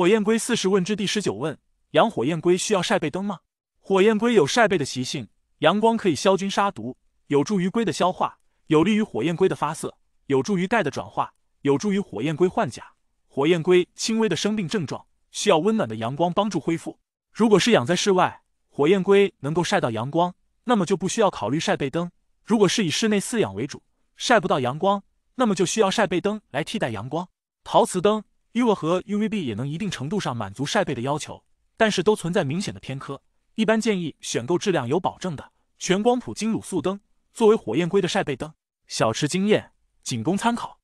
火焰龟四十问之第十九问：养火焰龟需要晒背灯吗？火焰龟有晒背的习性，阳光可以消菌杀毒，有助于龟的消化，有利于火焰龟的发色，有助于钙的转化，有助于火焰龟换甲。火焰龟轻微的生病症状，需要温暖的阳光帮助恢复。如果是养在室外，火焰龟能够晒到阳光，那么就不需要考虑晒背灯；如果是以室内饲养为主，晒不到阳光，那么就需要晒背灯来替代阳光。陶瓷灯。UO 和 UVB 也能一定程度上满足晒背的要求，但是都存在明显的偏科。一般建议选购质量有保证的全光谱金卤素灯作为火焰龟的晒背灯。小池经验，仅供参考。